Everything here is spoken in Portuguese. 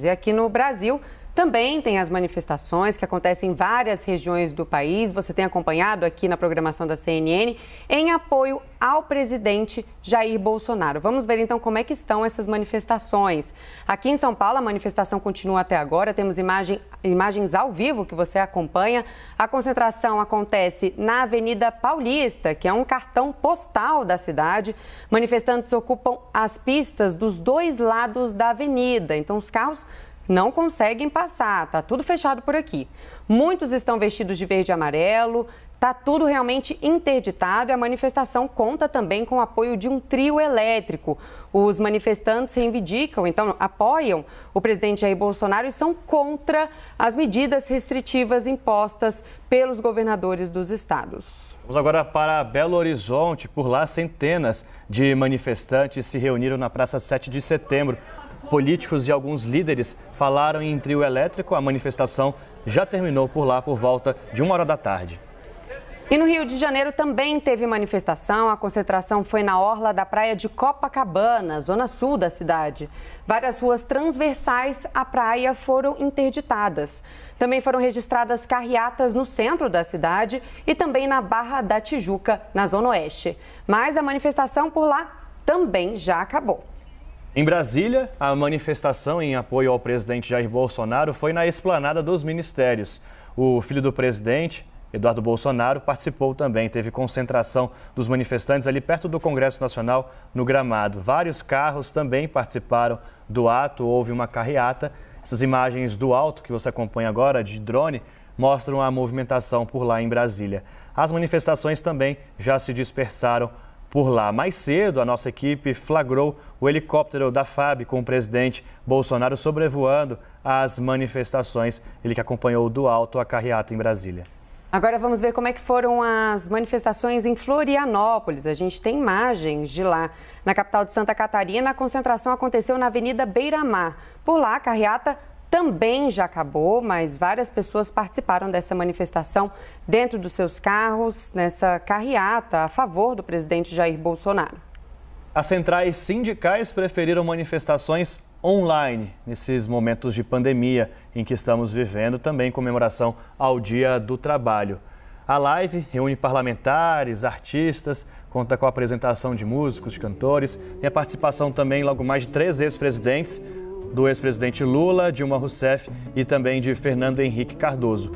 E aqui no Brasil, também tem as manifestações que acontecem em várias regiões do país. Você tem acompanhado aqui na programação da CNN em apoio ao presidente Jair Bolsonaro. Vamos ver então como é que estão essas manifestações. Aqui em São Paulo, a manifestação continua até agora. Temos imagem, imagens ao vivo que você acompanha. A concentração acontece na Avenida Paulista, que é um cartão postal da cidade. Manifestantes ocupam as pistas dos dois lados da avenida. Então, os carros não conseguem passar, tá tudo fechado por aqui. Muitos estão vestidos de verde e amarelo, tá tudo realmente interditado e a manifestação conta também com o apoio de um trio elétrico. Os manifestantes reivindicam, então apoiam o presidente Jair Bolsonaro e são contra as medidas restritivas impostas pelos governadores dos estados. Vamos agora para Belo Horizonte. Por lá, centenas de manifestantes se reuniram na Praça 7 de Setembro políticos e alguns líderes falaram em trio elétrico. A manifestação já terminou por lá por volta de uma hora da tarde. E no Rio de Janeiro também teve manifestação. A concentração foi na orla da praia de Copacabana, zona sul da cidade. Várias ruas transversais à praia foram interditadas. Também foram registradas carreatas no centro da cidade e também na Barra da Tijuca, na zona oeste. Mas a manifestação por lá também já acabou. Em Brasília, a manifestação em apoio ao presidente Jair Bolsonaro foi na esplanada dos ministérios. O filho do presidente, Eduardo Bolsonaro, participou também. Teve concentração dos manifestantes ali perto do Congresso Nacional, no Gramado. Vários carros também participaram do ato, houve uma carreata. Essas imagens do alto que você acompanha agora, de drone, mostram a movimentação por lá em Brasília. As manifestações também já se dispersaram por lá. Mais cedo, a nossa equipe flagrou o helicóptero da FAB com o presidente Bolsonaro sobrevoando as manifestações. Ele que acompanhou do alto a carreata em Brasília. Agora vamos ver como é que foram as manifestações em Florianópolis. A gente tem imagens de lá. Na capital de Santa Catarina, a concentração aconteceu na Avenida Beira-Mar. Por lá, a carreata também já acabou, mas várias pessoas participaram dessa manifestação dentro dos seus carros, nessa carreata a favor do presidente Jair Bolsonaro. As centrais sindicais preferiram manifestações online nesses momentos de pandemia em que estamos vivendo, também em comemoração ao Dia do Trabalho. A live reúne parlamentares, artistas, conta com a apresentação de músicos, de cantores, tem a participação também logo mais de três ex-presidentes, do ex-presidente Lula, Dilma Rousseff e também de Fernando Henrique Cardoso.